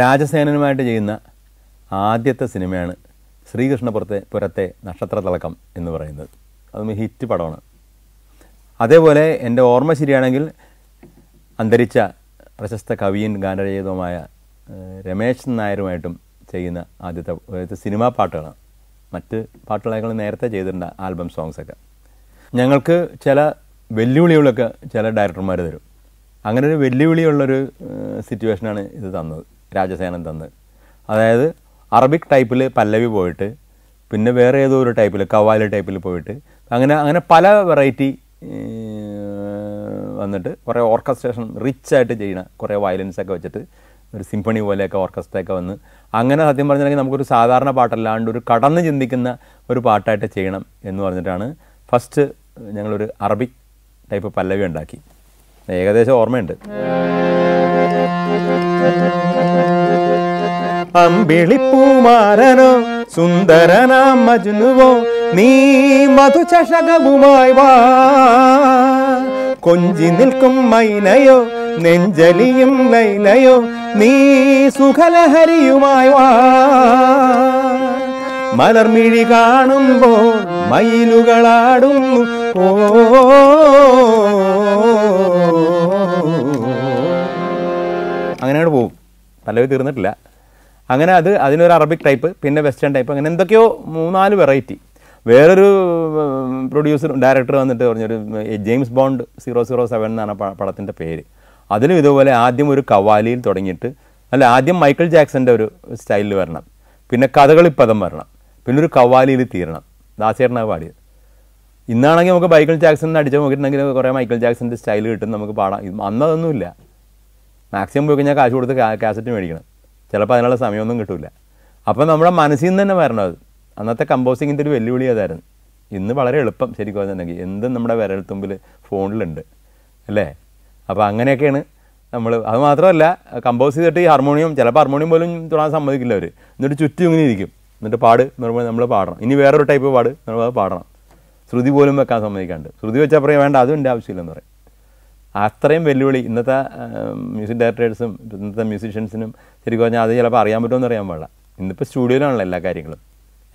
രാജസേനനുമായിട്ട് ചെയ്യുന്ന ആദ്യത്തെ സിനിമയാണ് ശ്രീകൃഷ്ണപുരത്തെ പുരത്തെ തിളക്കം എന്ന് പറയുന്നത് അതും ഹിറ്റ് പടമാണ് അതേപോലെ എൻ്റെ ഓർമ്മ ശരിയാണെങ്കിൽ അന്തരിച്ച പ്രശസ്ത കവിയും ഗാനരചയിതവുമായ രമേശ് നായരുമായിട്ടും ചെയ്യുന്ന ആദ്യത്തെ ആദ്യത്തെ സിനിമാ പാട്ടുകളാണ് മറ്റ് പാട്ടുകളേക്കാൾ നേരത്തെ ചെയ്തിട്ടുണ്ട് ആൽബം സോങ്സൊക്കെ ഞങ്ങൾക്ക് ചില വെല്ലുവിളികളൊക്കെ ചില ഡയറക്ടർമാർ തരും അങ്ങനെ ഒരു വെല്ലുവിളിയുള്ളൊരു സിറ്റുവേഷനാണ് ഇത് തന്നത് രാജസേനൻ തന്ന് അതായത് അറബിക് ടൈപ്പിൽ പല്ലവി പോയിട്ട് പിന്നെ വേറെ ഏതോ ഒരു ടൈപ്പിൽ കവാലി ടൈപ്പിൽ പോയിട്ട് അങ്ങനെ അങ്ങനെ പല വെറൈറ്റി വന്നിട്ട് കുറേ ഓർക്കസ്ട്രേഷൻ റിച്ച് ആയിട്ട് ചെയ്യണ കുറേ വയലൻസ് ഒക്കെ വെച്ചിട്ട് ഒരു സിംഫണി പോലെയൊക്കെ ഓർക്കസ്ട്ര ഒക്കെ വന്ന് അങ്ങനെ സത്യം പറഞ്ഞിട്ടുണ്ടെങ്കിൽ നമുക്കൊരു സാധാരണ പാട്ടല്ലാണ്ട് ഒരു കടന്ന് ചിന്തിക്കുന്ന ഒരു പാട്ടായിട്ട് ചെയ്യണം എന്ന് പറഞ്ഞിട്ടാണ് ഫസ്റ്റ് ഞങ്ങളൊരു അറബിക് ടൈപ്പ് പല്ലവി ഉണ്ടാക്കി ഏകദേശം ഓർമ്മയുണ്ട് അമ്പിളിപ്പൂമാരനോ സുന്ദരനാം മജ്നുവോ നീ മധുചഷകവുമായി വാ കൊഞ്ചി നിൽക്കും മൈനയോ നെഞ്ചലിയും ലൈലയോ നീ സുഖലഹരിയുമായി വാ മലർമിഴി കാണുമ്പോൾ മയിലുകളാടുന്നു ഓ പലവ് തീർന്നിട്ടില്ല അങ്ങനെ അത് അതിനൊരു അറബിക് ടൈപ്പ് പിന്നെ വെസ്റ്റേൺ ടൈപ്പ് അങ്ങനെ എന്തൊക്കെയോ മൂന്നാല് വെറൈറ്റി വേറൊരു പ്രൊഡ്യൂസർ ഡയറക്ടർ വന്നിട്ട് പറഞ്ഞൊരു James Bond zero zero seven എന്നാണ് പടത്തിൻ്റെ പേര് അതിലും ഇതുപോലെ ആദ്യം ഒരു കവാലിയിൽ തുടങ്ങിയിട്ട് അല്ല ആദ്യം മൈക്കിൾ ജാക്സൻ്റെ ഒരു സ്റ്റൈലിൽ വരണം പിന്നെ പദം വരണം പിന്നെ ഒരു കവാലിയിൽ തീരണം ദാസേട്ടനാണ് പാടിയത് ഇന്നാണെങ്കിൽ നമുക്ക് മൈക്കിൾ ജാക്സൺ അടിച്ചു നോക്കിയിട്ടുണ്ടെങ്കിൽ കുറേ മൈക്കിൾ ജാക്സൻ്റെ സ്റ്റൈൽ കിട്ടും നമുക്ക് പാടാം അന്നതൊന്നുമില്ല മാക്സിമം പോയി കഴിഞ്ഞാൽ കാശ് കൊടുത്ത് കാസറ്റ് മേടിക്കണം ചിലപ്പോൾ അതിനുള്ള സമയമൊന്നും കിട്ടില്ല അപ്പോൾ നമ്മുടെ മനസ്സിൽ നിന്ന് തന്നെ വരണം അത് അന്നത്തെ കമ്പോസിങ്ങിൻ്റെ ഒരു വെല്ലുവിളി അതായിരുന്നു ഇന്ന് വളരെ എളുപ്പം ശരിക്കും പറഞ്ഞിട്ടുണ്ടെങ്കിൽ എന്തും നമ്മുടെ തുമ്പിൽ ഫോണിലുണ്ട് അല്ലേ അപ്പോൾ അങ്ങനെയൊക്കെയാണ് നമ്മൾ അത് മാത്രമല്ല കമ്പോസ് ചെയ്തിട്ട് ഈ ഹാർമോണിയം ചിലപ്പോൾ ഹാർമോണിയം പോലും തുടങ്ങാൻ സമ്മതിക്കില്ല അവർ എന്നിട്ട് ചുറ്റും ഇങ്ങനെ ഇരിക്കും എന്നിട്ട് പാട് എന്ന് നമ്മൾ പാടണം ഇനി വേറൊരു ടൈപ്പ് പാട് നമ്മൾ അത് പാടണം ശ്രുതി പോലും വെക്കാൻ സമ്മതിക്കാണ്ട് ശ്രുതി വെച്ചാൽ പറയാം വേണ്ട അതും എൻ്റെ ആവശ്യമില്ലെന്ന് പറയും അത്രയും വെല്ലുവിളി ഇന്നത്തെ മ്യൂസിക് ഡയറക്ടേഴ്സും ഇന്നത്തെ മ്യൂസിഷ്യൻസിനും ശരിക്കും പറഞ്ഞാൽ അത് ചിലപ്പോൾ അറിയാൻ പറ്റുമെന്ന് അറിയാൻ പാടില്ല ഇന്നിപ്പോൾ സ്റ്റുഡിയോയിലാണല്ലോ എല്ലാ കാര്യങ്ങളും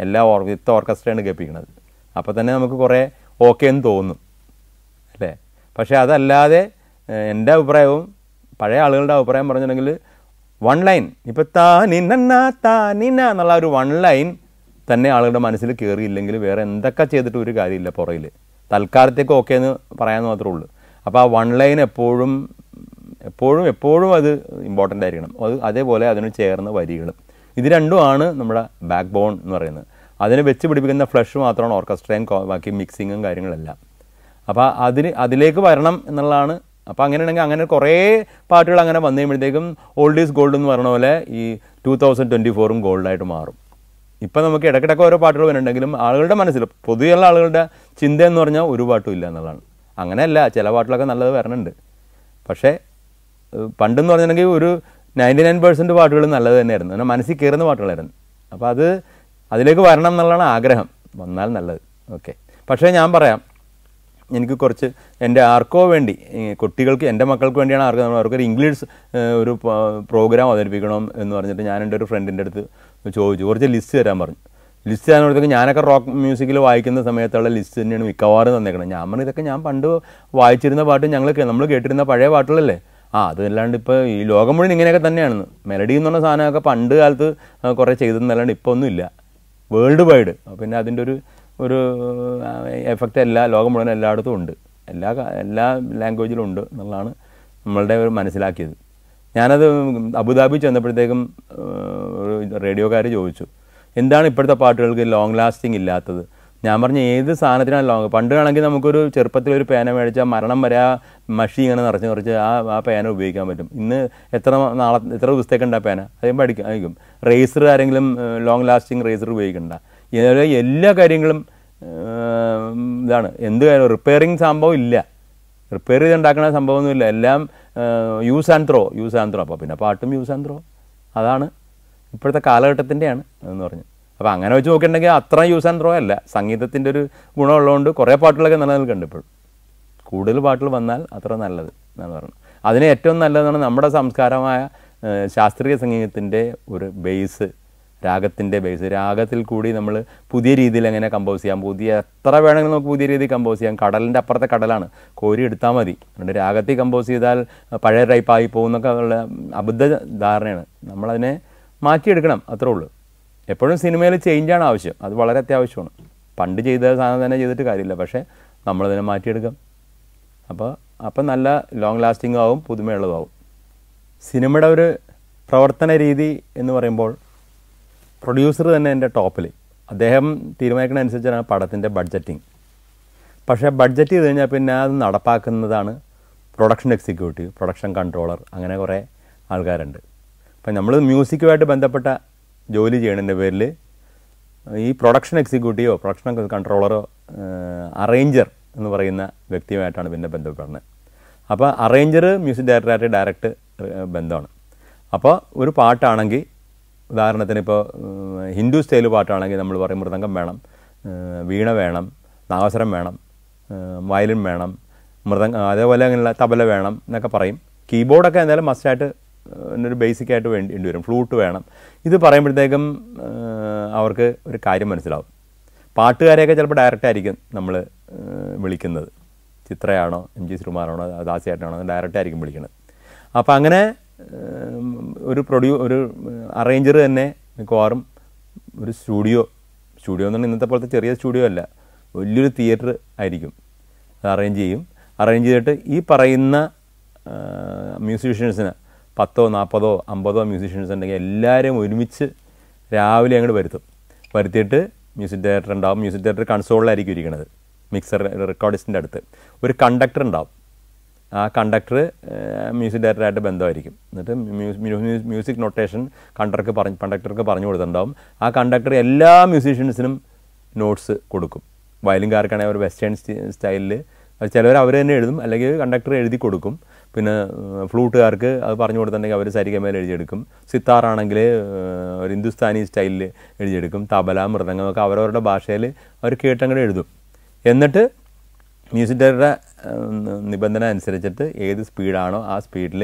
എല്ലാ ഓർ വിത്ത് ഓർക്കസ്ട്രയാണ് കേൾപ്പിക്കുന്നത് അപ്പോൾ തന്നെ നമുക്ക് കുറേ ഓക്കെ എന്ന് തോന്നും അല്ലേ പക്ഷേ അതല്ലാതെ എൻ്റെ അഭിപ്രായവും പഴയ ആളുകളുടെ അഭിപ്രായം പറഞ്ഞിട്ടുണ്ടെങ്കിൽ വൺ ലൈൻ ഇപ്പോൾ താ നിന്ന താ നിന്ന എന്നുള്ള ഒരു വൺ ലൈൻ തന്നെ ആളുകളുടെ മനസ്സിൽ കയറിയില്ലെങ്കിൽ വേറെ എന്തൊക്കെ ചെയ്തിട്ട് ഒരു കാര്യമില്ല പുറയിൽ തൽക്കാലത്തേക്ക് ഓക്കെ എന്ന് പറയാൻ മാത്രമേ ഉള്ളൂ അപ്പോൾ ആ വൺ ലൈൻ എപ്പോഴും എപ്പോഴും എപ്പോഴും അത് ഇമ്പോർട്ടൻ്റ് ആയിരിക്കണം അത് അതേപോലെ അതിന് ചേർന്ന വരികളും ഇത് രണ്ടുമാണ് നമ്മുടെ ബാക്ക് ബോൺ എന്ന് പറയുന്നത് അതിനെ വെച്ച് പിടിപ്പിക്കുന്ന ഫ്ലഷ് മാത്രമാണ് ഓർക്കസ്ട്രയും ബാക്കി മിക്സിങ്ങും കാര്യങ്ങളെല്ലാം അപ്പോൾ അതിന് അതിലേക്ക് വരണം എന്നുള്ളതാണ് അപ്പോൾ അങ്ങനെയാണെങ്കിൽ അങ്ങനെ കുറേ പാട്ടുകൾ അങ്ങനെ വന്നു കഴിയുമ്പോഴത്തേക്കും ഓൾഡ് ഈസ് ഗോൾഡ് എന്ന് പറഞ്ഞ പോലെ ഈ ടു തൗസൻഡ് ട്വൻറ്റി ഫോറും ഗോൾഡായിട്ട് മാറും ഇപ്പം നമുക്ക് ഇടയ്ക്കിടയ്ക്ക് ഓരോ പാട്ടുകൾ വരുന്നുണ്ടെങ്കിലും ആളുകളുടെ മനസ്സിൽ പൊതുവെയുള്ള ആളുകളുടെ ചിന്ത എന്ന് പറഞ്ഞാൽ ഒരു പാട്ടും ഇല്ല എന്നുള്ളതാണ് അങ്ങനെയല്ല ചില പാട്ടുകളൊക്കെ നല്ലത് വരണുണ്ട് പക്ഷേ പണ്ടെന്ന് പറഞ്ഞിട്ടുണ്ടെങ്കിൽ ഒരു നയൻറ്റി നയൻ പെർസെൻറ്റ് പാട്ടുകൾ നല്ലത് തന്നെയായിരുന്നു എന്നാൽ മനസ്സിൽ കയറുന്ന പാട്ടുകളായിരുന്നു അപ്പോൾ അത് അതിലേക്ക് വരണം എന്നുള്ളതാണ് ആഗ്രഹം വന്നാൽ നല്ലത് ഓക്കെ പക്ഷേ ഞാൻ പറയാം എനിക്ക് കുറച്ച് എൻ്റെ ആർക്കോ വേണ്ടി കുട്ടികൾക്ക് എൻ്റെ മക്കൾക്ക് വേണ്ടിയാണ് ആർക്കോ നമ്മൾ അവർക്കൊരു ഇംഗ്ലീഷ് ഒരു പ്രോഗ്രാം അവതരിപ്പിക്കണം എന്ന് പറഞ്ഞിട്ട് ഞാൻ എൻ്റെ ഒരു ഫ്രണ്ടിൻ്റെ അടുത്ത് ചോദിച്ചു കുറച്ച് ലിസ്റ്റ് തരാൻ പറഞ്ഞു ലിസ്റ്റ് തന്നപ്പോഴത്തേക്ക് ഞാനൊക്കെ റോക്ക് മ്യൂസിക്കിൽ വായിക്കുന്ന സമയത്തുള്ള ലിസ്റ്റ് തന്നെയാണ് മിക്കവാറും തന്നേക്കണം ഞാൻ പറഞ്ഞ ഇതൊക്കെ ഞാൻ പണ്ട് വായിച്ചിരുന്ന പാട്ട് ഞങ്ങൾ നമ്മൾ കേട്ടിരുന്ന പഴയ പാട്ടുകളല്ലേ ആ അതല്ലാണ്ട് ഇപ്പോൾ ഈ ലോകം മുഴുവൻ ഇങ്ങനെയൊക്കെ തന്നെയാണ് മെലഡി എന്ന് പറഞ്ഞ സാധനമൊക്കെ പണ്ട് കാലത്ത് കുറേ ചെയ്തെന്നല്ലാണ്ട് ഇപ്പോൾ ഒന്നുമില്ല വേൾഡ് വൈഡ് പിന്നെ അതിൻ്റെ ഒരു ഒരു എഫക്റ്റ് എല്ലാ ലോകം മുഴുവൻ എല്ലായിടത്തും ഉണ്ട് എല്ലാ എല്ലാ ലാംഗ്വേജിലും ഉണ്ട് എന്നുള്ളതാണ് നമ്മളുടെ ഒരു മനസ്സിലാക്കിയത് ഞാനത് അബുദാബി ചെന്നപ്പോഴത്തേക്കും ഒരു റേഡിയോക്കാർ ചോദിച്ചു എന്താണ് ഇപ്പോഴത്തെ പാട്ടുകൾക്ക് ലോങ് ലാസ്റ്റിംഗ് ഇല്ലാത്തത് ഞാൻ പറഞ്ഞ ഏത് സാധനത്തിനാണ് ലോങ് കാണെങ്കിൽ നമുക്കൊരു ചെറുപ്പത്തിൽ ഒരു പേന മേടിച്ചാൽ മരണം വരെ ആ മഷി ഇങ്ങനെ നിറച്ച് നിറച്ച് ആ ആ പേന ഉപയോഗിക്കാൻ പറ്റും ഇന്ന് എത്ര നാളെ എത്ര ദിവസത്തേക്ക് ഉണ്ടാ പേന അതേ പഠിക്കും റേസർ ആരെങ്കിലും ലോങ് ലാസ്റ്റിംഗ് റേസർ ഉപയോഗിക്കണ്ട ഇതുപോലെ എല്ലാ കാര്യങ്ങളും ഇതാണ് എന്ത് കാര്യം റിപ്പയറിങ് സംഭവം ഇല്ല റിപ്പയർ ഉണ്ടാക്കുന്ന സംഭവമൊന്നുമില്ല എല്ലാം use and throw use and throw അപ്പോൾ പിന്നെ പാട്ടും യൂസ് ആൻഡ് ത്രോ അതാണ് ഇപ്പോഴത്തെ കാലഘട്ടത്തിൻ്റെയാണ് എന്ന് പറഞ്ഞു അപ്പോൾ അങ്ങനെ വെച്ച് നോക്കിയിട്ടുണ്ടെങ്കിൽ അത്ര യൂസ് ആൻഡ് ത്രോ അല്ല സംഗീതത്തിൻ്റെ ഒരു ഗുണമുള്ളതുകൊണ്ട് കുറേ പാട്ടുകളൊക്കെ നിലനിൽക്കുന്നുണ്ട് ഇപ്പോഴും കൂടുതൽ പാട്ടുകൾ വന്നാൽ അത്ര നല്ലത് എന്നാണ് പറയുന്നത് അതിന് ഏറ്റവും നല്ലതാണ് നമ്മുടെ സംസ്കാരമായ ശാസ്ത്രീയ സംഗീതത്തിൻ്റെ ഒരു ബേസ് രാഗത്തിൻ്റെ ബേസ് രാഗത്തിൽ കൂടി നമ്മൾ പുതിയ രീതിയിൽ എങ്ങനെ കമ്പോസ് ചെയ്യാം പുതിയ എത്ര വേണമെങ്കിലും നമുക്ക് പുതിയ രീതിയിൽ കമ്പോസ് ചെയ്യാം കടലിൻ്റെ അപ്പുറത്തെ കടലാണ് കോരി എടുത്താൽ മതി അതുകൊണ്ട് രാഗത്തിൽ കമ്പോസ് ചെയ്താൽ പഴയ ടൈപ്പായി പോകുന്നൊക്കെ ഉള്ള അബദ്ധ ധാരണയാണ് നമ്മളതിനെ മാറ്റിയെടുക്കണം അത്രേ ഉള്ളൂ എപ്പോഴും സിനിമയിൽ ചേഞ്ചാണ് ആവശ്യം അത് വളരെ അത്യാവശ്യമാണ് പണ്ട് ചെയ്ത സാധനം തന്നെ ചെയ്തിട്ട് കാര്യമില്ല പക്ഷേ നമ്മൾ മാറ്റിയെടുക്കാം അപ്പോൾ അപ്പം നല്ല ലോങ് ലാസ്റ്റിംഗ് ആവും പുതുമയുള്ളതാവും സിനിമയുടെ ഒരു പ്രവർത്തന രീതി എന്ന് പറയുമ്പോൾ പ്രൊഡ്യൂസർ തന്നെ എൻ്റെ ടോപ്പിൽ അദ്ദേഹം തീരുമാനിക്കുന്ന അനുസരിച്ചാണ് പടത്തിൻ്റെ ബഡ്ജറ്റിങ് പക്ഷേ ബഡ്ജറ്റ് ചെയ്ത് കഴിഞ്ഞാൽ പിന്നെ അത് നടപ്പാക്കുന്നതാണ് പ്രൊഡക്ഷൻ എക്സിക്യൂട്ടീവ് പ്രൊഡക്ഷൻ കൺട്രോളർ അങ്ങനെ കുറേ ആൾക്കാരുണ്ട് അപ്പം നമ്മൾ മ്യൂസിക്കുമായിട്ട് ബന്ധപ്പെട്ട ജോലി ചെയ്യണതിൻ്റെ പേരിൽ ഈ പ്രൊഡക്ഷൻ എക്സിക്യൂട്ടീവോ പ്രൊഡക്ഷൻ കൺട്രോളറോ അറേഞ്ചർ എന്ന് പറയുന്ന വ്യക്തിയുമായിട്ടാണ് പിന്നെ ബന്ധപ്പെടുന്നത് അപ്പോൾ അറേഞ്ചർ മ്യൂസിക് ഡയറക്ടറായിട്ട് ഡയറക്റ്റ് ബന്ധമാണ് അപ്പോൾ ഒരു പാട്ടാണെങ്കിൽ ഉദാഹരണത്തിന് ഇപ്പോൾ ഹിന്ദു സ്റ്റൈൽ പാട്ടാണെങ്കിൽ നമ്മൾ പറയും മൃദംഗം വേണം വീണ വേണം നാവസരം വേണം വയലിൻ വേണം മൃദംഗം അതേപോലെ അങ്ങനെയുള്ള തബല വേണം എന്നൊക്കെ പറയും കീബോർഡൊക്കെ എന്തായാലും മസ്റ്റായിട്ട് ഒരു ബേസിക്കായിട്ട് വേണ്ടി വരും ഫ്ലൂട്ട് വേണം ഇത് പറയുമ്പോഴത്തേക്കും അവർക്ക് ഒരു കാര്യം മനസ്സിലാവും പാട്ടുകാരെയൊക്കെ ചിലപ്പോൾ ഡയറക്റ്റായിരിക്കും നമ്മൾ വിളിക്കുന്നത് ചിത്രയാണോ എം ജി ശ്രീകുമാറാണോ ദാസിയായിട്ടാണോ ഡയറക്റ്റായിരിക്കും വിളിക്കുന്നത് അപ്പോൾ അങ്ങനെ ഒരു പ്രൊഡ്യൂ ഒരു അറേഞ്ചർ തന്നെ മിക്കവാറും ഒരു സ്റ്റുഡിയോ സ്റ്റുഡിയോ എന്ന് പറഞ്ഞാൽ ഇന്നത്തെ പോലത്തെ ചെറിയ സ്റ്റുഡിയോ അല്ല വലിയൊരു തിയേറ്റർ ആയിരിക്കും അത് അറേഞ്ച് ചെയ്യും അറേഞ്ച് ചെയ്തിട്ട് ഈ പറയുന്ന മ്യൂസീഷ്യൻസിന് പത്തോ നാൽപ്പതോ അമ്പതോ മ്യൂസീഷ്യൻസ് ഉണ്ടെങ്കിൽ എല്ലാവരും ഒരുമിച്ച് രാവിലെ അങ്ങോട്ട് വരുത്തും വരുത്തിയിട്ട് മ്യൂസിക് ഡയറക്ടർ ഉണ്ടാവും മ്യൂസിക് ഡയറക്ടർ കൺസോളിലായിരിക്കും ഇരിക്കുന്നത് മിക്സർ റെക്കോർഡിസ്റ്റിൻ്റെ അടുത്ത് ഒരു കണ്ടക്ടർ ഉണ്ടാവും ആ കണ്ടക്ടർ മ്യൂസിക് ഡയറക്ടറായിട്ട് ബന്ധമായിരിക്കും എന്നിട്ട് മ്യൂസിക് നൊട്ടേഷൻ കണ്ടക്ടർക്ക് പറഞ്ഞ് കണ്ടക്ടർക്ക് പറഞ്ഞു കൊടുത്തിട്ടുണ്ടാവും ആ കണ്ടക്ടർ എല്ലാ മ്യൂസീഷ്യൻസിനും നോട്ട്സ് കൊടുക്കും വയലിൻകാർക്കാണെങ്കിൽ അവർ വെസ്റ്റേൺ സ്റ്റൈലിൽ ചിലവർ അവർ തന്നെ എഴുതും അല്ലെങ്കിൽ കണ്ടക്ടർ എഴുതി കൊടുക്കും പിന്നെ ഫ്ലൂട്ടുകാർക്ക് അത് പറഞ്ഞു കൊടുത്തിട്ടുണ്ടെങ്കിൽ അവർ സരിഗമയിൽ എഴുതിയെടുക്കും സിത്താറാണെങ്കിൽ ഒരു ഹിന്ദുസ്ഥാനി സ്റ്റൈലിൽ എഴുതിയെടുക്കും തബല മൃദംഗമൊക്കെ അവരവരുടെ ഭാഷയിൽ അവർ കേട്ടങ്ങനെ എഴുതും എന്നിട്ട് മ്യൂസിക് ഡയറക്ടറുടെ നിബന്ധന അനുസരിച്ചിട്ട് ഏത് സ്പീഡാണോ ആ സ്പീഡിൽ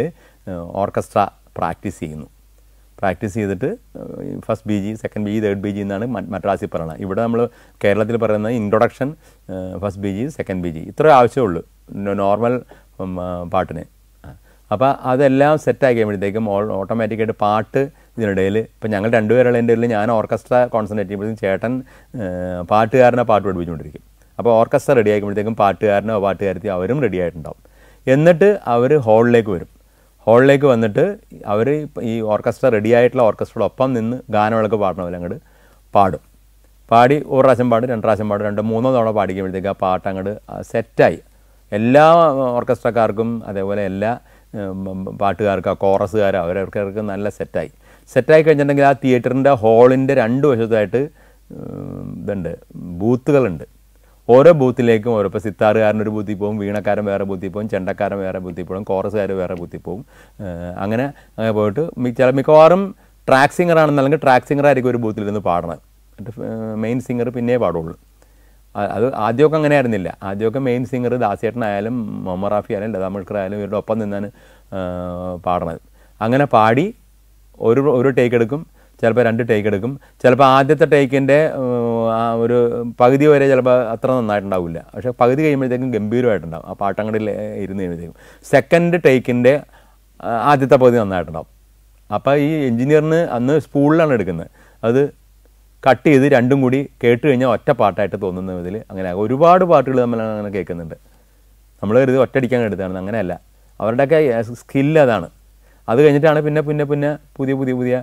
ഓർക്കസ്ട്ര പ്രാക്ടീസ് ചെയ്യുന്നു പ്രാക്ടീസ് ചെയ്തിട്ട് first B G second B G third B G എന്നാണ് മദ്രാസിൽ പറയുന്നത് ഇവിടെ നമ്മൾ കേരളത്തിൽ പറയുന്നത് introduction first B G second B G ഇത്ര ആവശ്യമുള്ളൂ നോർമൽ പാട്ടിന് അപ്പോൾ അതെല്ലാം സെറ്റാക്കി കഴിയുമ്പോഴത്തേക്കും ഓൾ ഓട്ടോമാറ്റിക്കായിട്ട് പാട്ട് ഇതിനിടയിൽ ഇപ്പം ഞങ്ങൾ രണ്ടുപേരുള്ള എൻ്റെ ഇതിൽ ഞാൻ ഓർക്കസ്ട്ര കോൺസെൻട്രേറ്റ് ചെയ്യുമ്പോഴത്തേക്കും ചേട്ടൻ പാട്ടുകാരനെ പാട്ട് പഠിപ്പിച്ചുകൊണ്ടിരിക്കും അപ്പോൾ ഓർക്കസ്ട്ര റെഡി ആക്കുമ്പോഴത്തേക്കും പാട്ടുകാരനോ പാട്ടുകാരത്തി അവരും റെഡി ആയിട്ടുണ്ടാവും എന്നിട്ട് അവർ ഹോളിലേക്ക് വരും ഹോളിലേക്ക് വന്നിട്ട് അവർ ഈ ഓർക്കസ്ട്ര റെഡി ആയിട്ടുള്ള ഓർക്കസ്ട്രയോടൊപ്പം നിന്ന് ഗാനങ്ങളൊക്കെ പാടണ പോലെ അങ്ങോട്ട് പാടും പാടി ഒരു പ്രാവശ്യം പാടും രണ്ട് പ്രാവശ്യം പാടും രണ്ട് മൂന്നോ തവണ പാടിക്കുമ്പോഴത്തേക്ക് ആ പാട്ട് അങ്ങോട്ട് സെറ്റായി എല്ലാ ഓർക്കസ്ട്രക്കാർക്കും അതേപോലെ എല്ലാ പാട്ടുകാർക്ക് കോറസുകാരോ അവരവർക്കാർക്ക് നല്ല സെറ്റായി സെറ്റായി കഴിഞ്ഞിട്ടുണ്ടെങ്കിൽ ആ തിയേറ്ററിൻ്റെ ഹോളിൻ്റെ രണ്ട് വശത്തായിട്ട് ഇതുണ്ട് ബൂത്തുകളുണ്ട് ഓരോ ബൂത്തിലേക്കും ഓരോ ഇപ്പോൾ സിത്താറുകാരനൊരു ഒരു ബൂത്തിൽ പോകും വീണക്കാരൻ വേറെ ബൂത്തിൽ പോകും ചെണ്ടക്കാരൻ വേറെ ബൂത്തിൽ പോകും കോറസുകാർ വേറെ ബൂത്തിൽ പോകും അങ്ങനെ അങ്ങനെ പോയിട്ട് ചില മിക്കവാറും ട്രാക്ക് സിംഗർ ആണെന്നല്ലെങ്കിൽ ട്രാക്ക് സിംഗർ ആയിരിക്കും ഒരു ബൂത്തിലിരുന്ന് പാടണം മെയിൻ സിംഗർ പിന്നേ പാടുള്ളൂ അത് ആദ്യമൊക്കെ അങ്ങനെ ആയിരുന്നില്ല ആദ്യമൊക്കെ മെയിൻ സിംഗർ ദാസേട്ടനായാലും മൊഹമ്മദ് റാഫി ആയാലും ലതാ മുൾക്കർ ആയാലും ഇവരുടെ ഒപ്പം നിന്നാണ് പാടണത് അങ്ങനെ പാടി ഒരു ഒരു ടേക്ക് എടുക്കും ചിലപ്പോൾ രണ്ട് ടേക്ക് എടുക്കും ചിലപ്പോൾ ആദ്യത്തെ ടേക്കിൻ്റെ ഒരു പകുതി വരെ ചിലപ്പോൾ അത്ര നന്നായിട്ടുണ്ടാവില്ല പക്ഷേ പകുതി കഴിയുമ്പോഴത്തേക്കും ഗംഭീരമായിട്ടുണ്ടാവും ആ പാട്ടങ്ങടിൽ ഇരുന്ന് കഴിയുമ്പോഴത്തേക്കും സെക്കൻഡ് ടേക്കിൻ്റെ ആദ്യത്തെ പകുതി നന്നായിട്ടുണ്ടാവും അപ്പോൾ ഈ എഞ്ചിനീയറിന് അന്ന് സ്പൂളിലാണ് എടുക്കുന്നത് അത് കട്ട് ചെയ്ത് രണ്ടും കൂടി കേട്ട് കഴിഞ്ഞാൽ ഒറ്റ പാട്ടായിട്ട് തോന്നുന്ന ഇതിൽ അങ്ങനെ ഒരുപാട് പാട്ടുകൾ തമ്മിലാണ് അങ്ങനെ കേൾക്കുന്നുണ്ട് നമ്മൾ കരുതി ഒറ്റടിക്കാൻ എടുത്താണ് അങ്ങനെയല്ല അവരുടെയൊക്കെ സ്കില്ല് അതാണ് അത് കഴിഞ്ഞിട്ടാണ് പിന്നെ പിന്നെ പിന്നെ പുതിയ പുതിയ പുതിയ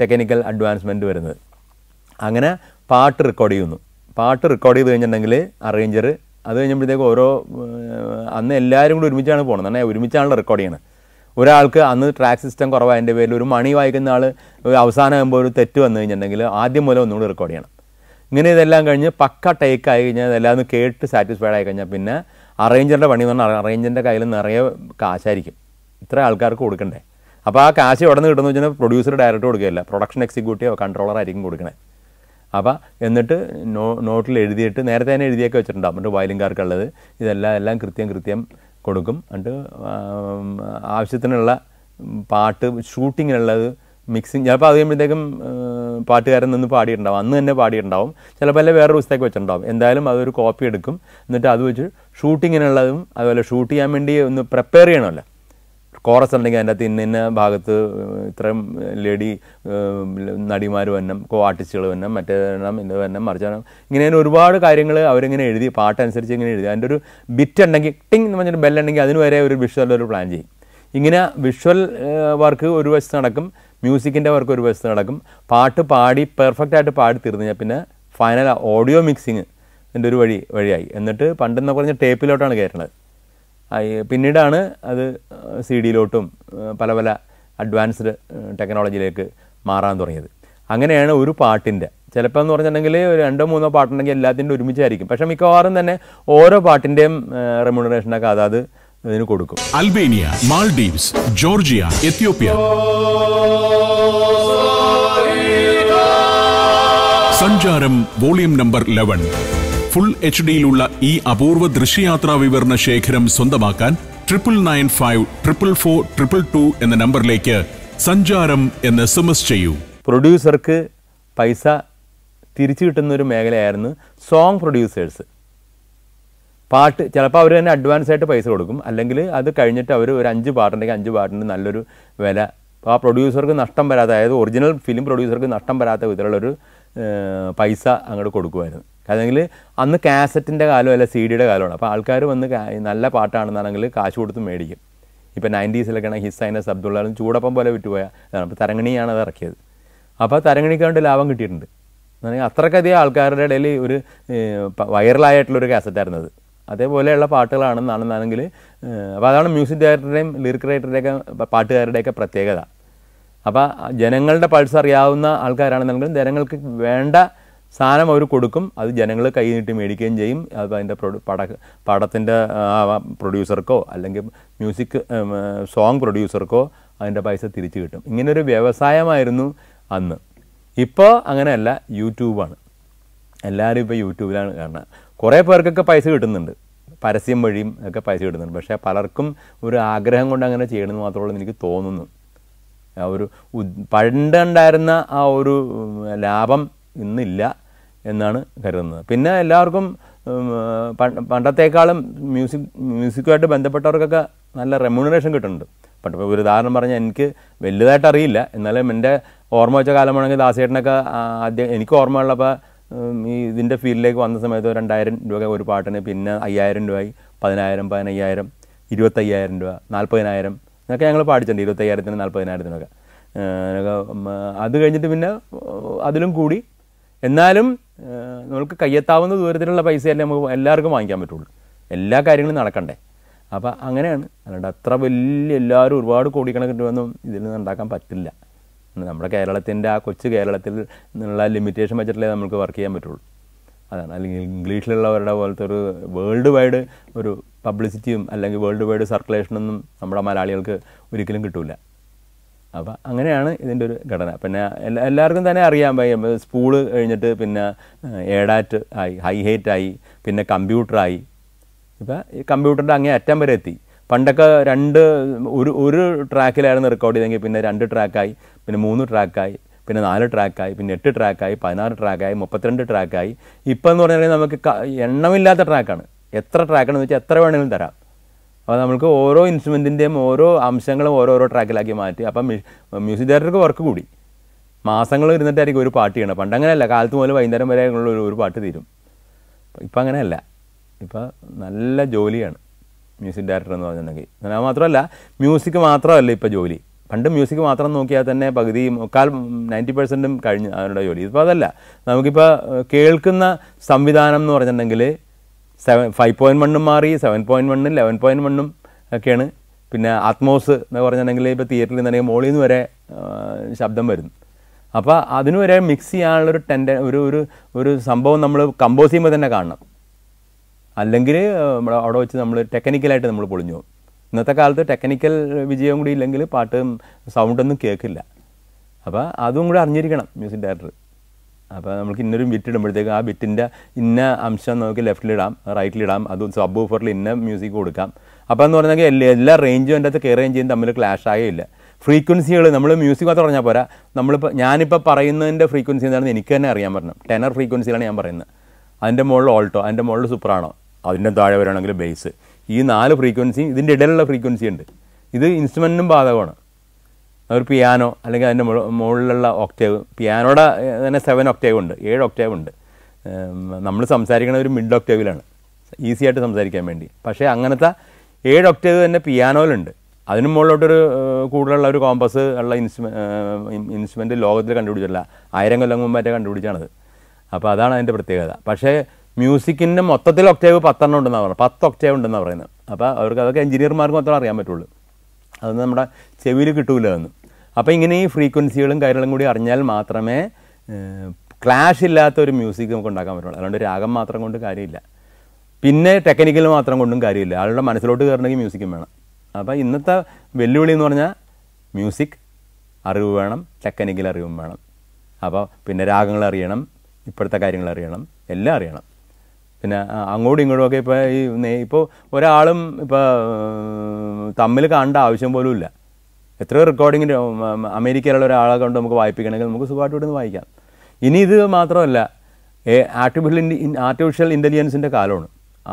ടെക്നിക്കൽ അഡ്വാൻസ്മെൻറ്റ് വരുന്നത് അങ്ങനെ പാട്ട് റെക്കോർഡ് ചെയ്യുന്നു പാട്ട് റെക്കോർഡ് ചെയ്ത് കഴിഞ്ഞിട്ടുണ്ടെങ്കിൽ അറേഞ്ചർ അത് കഴിഞ്ഞപ്പോഴത്തേക്ക് ഓരോ അന്ന് എല്ലാവരും കൂടി ഒരുമിച്ചാണ് പോകുന്നത് അങ്ങനെ ഒരുമിച്ചാണല്ലോ റെക്കോർഡ് ചെയ്യണത് ഒരാൾക്ക് അന്ന് ട്രാക്ക് സിസ്റ്റം കുറവായതിൻ്റെ പേരിൽ ഒരു മണി വായിക്കുന്ന ആൾ അവസാനമാകുമ്പോൾ ഒരു തെറ്റ് വന്നു കഴിഞ്ഞിട്ടുണ്ടെങ്കിൽ ആദ്യം മുതൽ ഒന്നുകൂടി റെക്കോർഡ് ചെയ്യണം ഇങ്ങനെ ഇതെല്ലാം കഴിഞ്ഞ് പക്ക ടേക്ക് ആയി കഴിഞ്ഞാൽ ഇതെല്ലാം ഒന്ന് കേട്ട് സാറ്റിസ്ഫൈഡ് ആയി കഴിഞ്ഞാൽ പിന്നെ അറേഞ്ചറിൻ്റെ പണി പറഞ്ഞാൽ അറേഞ്ചറിൻ്റെ കയ്യിൽ നിറയെ കാശായിരിക്കും ഇത്ര ആൾക്കാർക്ക് കൊടുക്കണ്ടേ അപ്പോൾ ആ കാശ് എവിടെ കിട്ടുന്ന വെച്ചാൽ പ്രൊഡ്യൂസർ ഡയറക്റ്റ് കൊടുക്കുകയല്ല പ്രൊഡക്ഷൻ എക്സിക്യൂട്ടീവ് കൺട്രോളർ ആയിരിക്കും കൊടുക്കണേ അപ്പോൾ എന്നിട്ട് നോ നോട്ടിൽ എഴുതിയിട്ട് നേരത്തെ തന്നെ എഴുതിയൊക്കെ വെച്ചിട്ടുണ്ടാവും എന്നിട്ട് വയലിൻകാർക്കുള്ളത് ഇതെല്ലാം എല്ലാം കൃത്യം കൃത്യം കൊടുക്കും എന്നിട്ട് ആവശ്യത്തിനുള്ള പാട്ട് ഷൂട്ടിങ്ങിനുള്ളത് മിക്സിങ് ചിലപ്പോൾ അത് കഴിയുമ്പോഴത്തേക്കും പാട്ടുകാരൻ നിന്ന് പാടിയിട്ടുണ്ടാവും അന്ന് തന്നെ പാടിയിട്ടുണ്ടാവും ചിലപ്പോൾ അല്ലെങ്കിൽ വേറെ പുസ്തകം വെച്ചിട്ടുണ്ടാവും എന്തായാലും അതൊരു കോപ്പി എടുക്കും എന്നിട്ട് അത് വെച്ച് ഷൂട്ടിങ്ങിനുള്ളതും അതുപോലെ ഷൂട്ട് ചെയ്യാൻ വേണ്ടി ഒന്ന് പ്രിപ്പയർ ചെയ്യണമല്ലോ കോറസ് ഉണ്ടെങ്കിൽ അതിൻ്റെ അകത്ത് ഇന്ന ഇന്ന ഭാഗത്ത് ഇത്രയും ലേഡി നടിമാർ വന്നം കോ ആർട്ടിസ്റ്റുകൾ വന്നം മറ്റേ വരണം വന്നം മറിച്ച് ഇങ്ങനെ ഒരുപാട് കാര്യങ്ങൾ അവരിങ്ങനെ എഴുതി പാട്ടനുസരിച്ച് ഇങ്ങനെ എഴുതി അതിൻ്റെ ഒരു ബിറ്റ് ഉണ്ടെങ്കിൽ ടിങ് എന്ന് പറഞ്ഞിട്ട് ബെല്ലുണ്ടെങ്കിൽ അതിന് വരെ ഒരു വിഷ്വൽ ഒരു പ്ലാൻ ചെയ്യും ഇങ്ങനെ വിഷ്വൽ വർക്ക് ഒരു വശത്ത് നടക്കും മ്യൂസിക്കിൻ്റെ വർക്ക് ഒരു വശത്ത് നടക്കും പാട്ട് പാടി പെർഫെക്റ്റ് ആയിട്ട് പാടി തീർന്നു പിന്നെ ഫൈനൽ ഓഡിയോ മിക്സിങ് എൻ്റെ ഒരു വഴി വഴിയായി എന്നിട്ട് പണ്ടെന്ന് പറഞ്ഞ ടേപ്പിലോട്ടാണ് കയറുന്നത് പിന്നീടാണ് അത് സി ഡിയിലോട്ടും പല പല അഡ്വാൻസ്ഡ് ടെക്നോളജിയിലേക്ക് മാറാൻ തുടങ്ങിയത് അങ്ങനെയാണ് ഒരു പാട്ടിൻ്റെ ചിലപ്പോൾ എന്ന് പറഞ്ഞിട്ടുണ്ടെങ്കിൽ രണ്ടോ മൂന്നോ പാട്ടുണ്ടെങ്കിൽ എല്ലാത്തിൻ്റെ ഒരുമിച്ചായിരിക്കും പക്ഷേ മിക്കവാറും തന്നെ ഓരോ പാട്ടിൻ്റെയും റെമുണറേഷനൊക്കെ അതാത് ഇതിന് കൊടുക്കും Albania Maldives Georgia Ethiopia Sancharam volume number eleven full H ഡിയിലുള്ള ഈ അപൂർവ ദൃശ്യയാത്രാ വിവരണ ശേഖരം സ്വന്തമാക്കാൻ triple nine five triple four triple two എന്ന നമ്പറിലേക്ക് സഞ്ചാരം എന്ന് എസ് എം എസ് ചെയ്യൂ പ്രൊഡ്യൂസർക്ക് പൈസ തിരിച്ചു കിട്ടുന്ന ഒരു മേഖലയായിരുന്നു സോങ് പ്രൊഡ്യൂസേഴ്സ് പാട്ട് ചിലപ്പോൾ അവർ തന്നെ അഡ്വാൻസ് ആയിട്ട് പൈസ കൊടുക്കും അല്ലെങ്കിൽ അത് കഴിഞ്ഞിട്ട് അവർ ഒരു അഞ്ച് പാട്ടുണ്ടെങ്കിൽ അഞ്ച് പാട്ടിന് നല്ലൊരു വില ആ പ്രൊഡ്യൂസർക്ക് നഷ്ടം വരാതെ അതായത് ഒറിജിനൽ ഫിലിം പ്രൊഡ്യൂസർക്ക് നഷ്ടം വരാത്ത വിധത്തിലുള്ളൊരു പൈസ അങ്ങോട്ട് കൊടുക്കുമായിരുന്നു അല്ലെങ്കിൽ അന്ന് കാസറ്റിൻ്റെ കാലം അല്ല സി ഡിയുടെ കാലമാണ് അപ്പോൾ ആൾക്കാർ വന്ന് നല്ല പാട്ടാണെന്നാണെങ്കിൽ കാശ് കൊടുത്ത് മേടിക്കും ഇപ്പോൾ നയൻറ്റീസിലൊക്കെ ആണെങ്കിൽ ഹിസൈനസ് അബ്ദുള്ള ചൂടപ്പം പോലെ വിറ്റുപോയ ഇതാണ് അപ്പോൾ തരങ്ങണിയാണ് അത് ഇറക്കിയത് അപ്പോൾ തരങ്ങണിക്കാണ്ട് ലാഭം കിട്ടിയിട്ടുണ്ട് എന്നുണ്ടെങ്കിൽ അത്രക്കധികം ആൾക്കാരുടെ ഇടയിൽ ഒരു വൈറലായിട്ടുള്ളൊരു കാസറ്റായിരുന്നത് അതേപോലെയുള്ള പാട്ടുകളാണെന്നാണെന്നാണെങ്കിൽ അപ്പോൾ അതാണ് മ്യൂസിക് ഡയറക്ടറുടെയും ലിറിക് റൈറ്ററുടെയൊക്കെ പാട്ടുകാരുടെയൊക്കെ പ്രത്യേകത അപ്പോൾ ജനങ്ങളുടെ പൾസ് അറിയാവുന്ന ആൾക്കാരാണെന്നുണ്ടെങ്കിലും ജനങ്ങൾക്ക് വേണ്ട സാധനം അവർ കൊടുക്കും അത് ജനങ്ങൾ കൈ നീട്ടി മേടിക്കുകയും ചെയ്യും അത് അതിൻ്റെ പട പടത്തിൻ്റെ പ്രൊഡ്യൂസർക്കോ അല്ലെങ്കിൽ മ്യൂസിക് സോങ് പ്രൊഡ്യൂസർക്കോ അതിൻ്റെ പൈസ തിരിച്ചു കിട്ടും ഇങ്ങനൊരു വ്യവസായമായിരുന്നു അന്ന് ഇപ്പോൾ അങ്ങനെയല്ല യൂട്യൂബാണ് എല്ലാവരും ഇപ്പോൾ യൂട്യൂബിലാണ് കാണുന്നത് കുറേ പേർക്കൊക്കെ പൈസ കിട്ടുന്നുണ്ട് പരസ്യം വഴിയും ഒക്കെ പൈസ കിട്ടുന്നുണ്ട് പക്ഷേ പലർക്കും ഒരു ആഗ്രഹം കൊണ്ട് അങ്ങനെ ചെയ്യണമെന്ന് മാത്രമേ എനിക്ക് തോന്നുന്നു ഒരു പണ്ടുണ്ടായിരുന്ന ആ ഒരു ലാഭം ഇന്നില്ല എന്നാണ് കരുതുന്നത് പിന്നെ എല്ലാവർക്കും പണ്ടത്തേക്കാളും മ്യൂസിക് മ്യൂസിക്കുമായിട്ട് ബന്ധപ്പെട്ടവർക്കൊക്കെ നല്ല റെമ്യൂണറേഷൻ കിട്ടുന്നുണ്ട് പണ്ട് ഒരു ഉദാഹരണം പറഞ്ഞാൽ എനിക്ക് വലുതായിട്ട് അറിയില്ല എന്നാലും എൻ്റെ ഓർമ്മ വെച്ച കാലമാണെങ്കിൽ ദാസേട്ടനൊക്കെ ആദ്യം എനിക്ക് ഓർമ്മയുള്ളപ്പോൾ ഈ ഇതിൻ്റെ ഫീൽഡിലേക്ക് വന്ന സമയത്ത് രണ്ടായിരം രൂപ ഒരു പാട്ടിന് പിന്നെ അയ്യായിരം രൂപയായി പതിനായിരം പതിനയ്യായിരം ഇരുപത്തയ്യായിരം രൂപ നാൽപ്പതിനായിരം എന്നൊക്കെ ഞങ്ങൾ പാടിച്ചിട്ടുണ്ട് ഇരുപത്തയ്യായിരത്തിന് നാൽപ്പതിനായിരത്തിനൊക്കെ അത് കഴിഞ്ഞിട്ട് പിന്നെ അതിലും കൂടി എന്നാലും നമുക്ക് കയ്യെത്താവുന്ന ദൂരത്തിലുള്ള പൈസയല്ലേ നമുക്ക് എല്ലാവർക്കും വാങ്ങിക്കാൻ പറ്റുള്ളൂ എല്ലാ കാര്യങ്ങളും നടക്കണ്ടേ അപ്പോൾ അങ്ങനെയാണ് അല്ലാണ്ട് അത്ര വലിയ എല്ലാവരും ഒരുപാട് കോടിക്കണക്കിട്ടൊന്നും ഇതിൽ നിന്ന് ഉണ്ടാക്കാൻ പറ്റില്ല നമ്മുടെ കേരളത്തിൻ്റെ ആ കൊച്ചു കേരളത്തിൽ നിന്നുള്ള ലിമിറ്റേഷൻ വെച്ചിട്ടേ നമുക്ക് വർക്ക് ചെയ്യാൻ പറ്റുള്ളൂ അതാണ് അല്ലെങ്കിൽ ഇംഗ്ലീഷിലുള്ളവരുടെ പോലത്തെ ഒരു വേൾഡ് വൈഡ് ഒരു പബ്ലിസിറ്റിയും അല്ലെങ്കിൽ വേൾഡ് വൈഡ് സർക്കുലേഷനൊന്നും നമ്മുടെ മലയാളികൾക്ക് ഒരിക്കലും കിട്ടില്ല അപ്പം അങ്ങനെയാണ് ഇതിൻ്റെ ഒരു ഘടന പിന്നെ എല്ലാ എല്ലാവർക്കും തന്നെ അറിയാൻ പയ്യ സ്പൂള് കഴിഞ്ഞിട്ട് പിന്നെ ഏഡാറ്റ് ആയി ഹൈ ഹേറ്റ് ആയി പിന്നെ കമ്പ്യൂട്ടറായി ഇപ്പോൾ ഈ കമ്പ്യൂട്ടറിൻ്റെ അങ്ങേ അറ്റം വരെ എത്തി പണ്ടൊക്കെ രണ്ട് ഒരു ഒരു ട്രാക്കിലായിരുന്നു റെക്കോർഡ് ചെയ്തെങ്കിൽ പിന്നെ രണ്ട് ട്രാക്കായി പിന്നെ മൂന്ന് ട്രാക്കായി പിന്നെ നാല് ട്രാക്കായി പിന്നെ എട്ട് ട്രാക്കായി പതിനാറ് ട്രാക്കായി മുപ്പത്തിരണ്ട് ട്രാക്കായി ഇപ്പം എന്ന് പറഞ്ഞാൽ നമുക്ക് എണ്ണമില്ലാത്ത ട്രാക്കാണ് എത്ര ട്രാക്കാണെന്ന് വെച്ചാൽ എത്ര വേണമെങ്കിലും തരാം അപ്പോൾ നമുക്ക് ഓരോ ഇൻസ്ട്രുമെൻറ്റിൻ്റെയും ഓരോ അംശങ്ങളും ഓരോരോ ട്രാക്കിലാക്കി മാറ്റി അപ്പം മ്യൂസിക് ഡയറക്ടർക്ക് വർക്ക് കൂടി മാസങ്ങൾ ഇരുന്നിട്ടായിരിക്കും ഒരു പാട്ട് ചെയ്യണം പണ്ട് അങ്ങനെയല്ല കാലത്ത് മുതൽ വൈകുന്നേരം വരെ ഒരു ഒരു പാട്ട് തീരും ഇപ്പം അങ്ങനെയല്ല ഇപ്പം നല്ല ജോലിയാണ് മ്യൂസിക് ഡയറക്ടർ എന്ന് പറഞ്ഞിട്ടുണ്ടെങ്കിൽ അത് മാത്രമല്ല മ്യൂസിക് മാത്രമല്ല ഇപ്പോൾ ജോലി പണ്ട് മ്യൂസിക് മാത്രം നോക്കിയാൽ തന്നെ പകുതി മുക്കാൽ നയൻറ്റി പെർസെൻറ്റും കഴിഞ്ഞ് അവരുടെ ജോലി ഇപ്പോൾ അതല്ല നമുക്കിപ്പോൾ കേൾക്കുന്ന സംവിധാനം എന്ന് പറഞ്ഞിട്ടുണ്ടെങ്കിൽ സെവൻ ഫൈവ് പോയിൻറ്റ് വണ്ണും മാറി സെവൻ പോയിൻറ്റ് വണ്ണും ലെവൻ പോയിൻറ്റ് വണ്ണും ഒക്കെയാണ് പിന്നെ ആത്മോസ് എന്ന് പറഞ്ഞിട്ടുണ്ടെങ്കിൽ ഇപ്പോൾ തിയേറ്ററിൽ നിന്നുണ്ടെങ്കിൽ മോളിൽ നിന്ന് വരെ ശബ്ദം വരുന്നു അപ്പോൾ അതിന് വരെ മിക്സ് ചെയ്യാനുള്ളൊരു ടെൻഡ ഒരു ഒരു ഒരു സംഭവം നമ്മൾ കമ്പോസ് ചെയ്യുമ്പോൾ തന്നെ കാണണം അല്ലെങ്കിൽ നമ്മൾ അവിടെ വെച്ച് നമ്മൾ ടെക്നിക്കലായിട്ട് നമ്മൾ പൊളിഞ്ഞു പോകും ഇന്നത്തെ കാലത്ത് ടെക്നിക്കൽ വിജയം കൂടി ഇല്ലെങ്കിൽ പാട്ടും സൗണ്ടൊന്നും കേൾക്കില്ല അപ്പോൾ അതും കൂടി അറിഞ്ഞിരിക്കണം മ്യൂസിക് ഡയറക്ടർ അപ്പോൾ നമുക്ക് ഇന്നൊരു ബിറ്റ് ഇടുമ്പോഴത്തേക്ക് ആ ബിറ്റിൻ്റെ ഇന്ന അംശം നമുക്ക് ലെഫ്റ്റിലിടാം റൈറ്റിലിടാം അതും സബ് ഓഫറിൽ ഇന്ന മ്യൂസിക് കൊടുക്കാം അപ്പോൾ എന്ന് പറഞ്ഞാൽ എല്ലാ റേഞ്ചും എൻ്റെ അകത്ത് കയറുകയും ചെയ്യും തമ്മിൽ ക്ലാഷ് ആയില്ല ഫ്രീക്വൻസികൾ നമ്മൾ മ്യൂസിക് മാത്രം പറഞ്ഞാൽ പോരാ നമ്മളിപ്പോൾ ഞാനിപ്പോൾ പറയുന്നതിൻ്റെ ഫ്രീക്വൻസി എന്താണെന്ന് എനിക്ക് തന്നെ അറിയാൻ പറഞ്ഞു ടെനർ ഫ്രീക്വൻസിയിലാണ് ഞാൻ പറയുന്നത് അതിൻ്റെ മുകളിൽ ഓൾട്ടോ അതിൻ്റെ മുകളിൽ സൂപ്പറാണോ അതിൻ്റെ താഴെ വരികയാണെങ്കിൽ ബേസ് ഈ നാല് ഫ്രീക്വൻസി ഇതിൻ്റെ ഇടയിലുള്ള ഫ്രീക്വൻസി ഉണ്ട് ഇത് ഇൻസ്ട്രുമെൻറ്റിനും ബാധകമാണ് ഒരു പിയാനോ അല്ലെങ്കിൽ അതിൻ്റെ മുകളിലുള്ള ഒക്ടേവ് പിയാനോടെ തന്നെ സെവൻ ഒക്ടേവ് ഉണ്ട് ഏഴ് ഒക്ടേവ് ഉണ്ട് നമ്മൾ സംസാരിക്കുന്നത് ഒരു മിഡ് ഒക്ടേവിലാണ് ഈസി ആയിട്ട് സംസാരിക്കാൻ വേണ്ടി പക്ഷേ അങ്ങനത്തെ ഏഴ് ഒക്ടേവ് തന്നെ പിയാനോയിലുണ്ട് അതിന് മുകളിലോട്ടൊരു കൂടുതലുള്ള ഒരു കോമ്പസ് ഉള്ള ഇൻസ്ട്രുമെൻ്റ് ഇൻസ്ട്രുമെൻ്റ് ലോകത്തിൽ കണ്ടുപിടിച്ചിട്ടില്ല ആയിരം കൊല്ലം മുമ്പായിട്ട് കണ്ടുപിടിച്ചാണത് അപ്പോൾ അതാണ് അതിൻ്റെ പ്രത്യേകത പക്ഷേ മ്യൂസിക്കിൻ്റെ മൊത്തത്തിൽ ഒക്ടേവ് പത്തെണ്ണം ഉണ്ടെന്നാണ് പറയുന്നത് പത്ത് ഒക്ടേവ് ഉണ്ടെന്നാണ് പറയുന്നത് അപ്പോൾ അവർക്ക് അതൊക്കെ എഞ്ചിനീയർമാർക്ക് മാത്രമേ അറിയാൻ പറ്റുള്ളൂ അതൊന്നും നമ്മുടെ ചെവിയിൽ കിട്ടൂല എന്ന് അപ്പോൾ ഇങ്ങനെ ഈ ഫ്രീക്വൻസികളും കാര്യങ്ങളും കൂടി അറിഞ്ഞാൽ മാത്രമേ ക്ലാഷ് ഇല്ലാത്ത ഒരു മ്യൂസിക് നമുക്ക് ഉണ്ടാക്കാൻ പറ്റുള്ളൂ അതുകൊണ്ട് രാഗം മാത്രം കൊണ്ട് കാര്യമില്ല പിന്നെ ടെക്നിക്കൽ മാത്രം കൊണ്ടും കാര്യമില്ല ആളുടെ മനസ്സിലോട്ട് കയറണമെങ്കിൽ മ്യൂസിക്കും വേണം അപ്പോൾ ഇന്നത്തെ വെല്ലുവിളി എന്ന് പറഞ്ഞാൽ മ്യൂസിക് അറിവ് വേണം ടെക്നിക്കൽ അറിവും വേണം അപ്പോൾ പിന്നെ രാഗങ്ങൾ അറിയണം ഇപ്പോഴത്തെ കാര്യങ്ങൾ അറിയണം എല്ലാം അറിയണം പിന്നെ അങ്ങോട്ടും ഇങ്ങോട്ടും ഒക്കെ ഇപ്പോൾ ഈ ഇപ്പോൾ ഒരാളും ഇപ്പോൾ തമ്മിൽ കാണേണ്ട ആവശ്യം പോലും ഇല്ല എത്രയോ റെക്കോർഡിങ്ങിന് അമേരിക്കയിലുള്ള ഒരാളെ കൊണ്ട് നമുക്ക് വായിപ്പിക്കണമെങ്കിൽ നമുക്ക് സുഖമായിട്ട് ഇവിടുന്ന് വായിക്കാം ഇനി ഇത് മാത്രമല്ല ആർട്ടിഫിഷ്യൽ ആർട്ടിഫിഷ്യൽ ഇൻ്റലിജൻസിൻ്റെ കാലമാണ്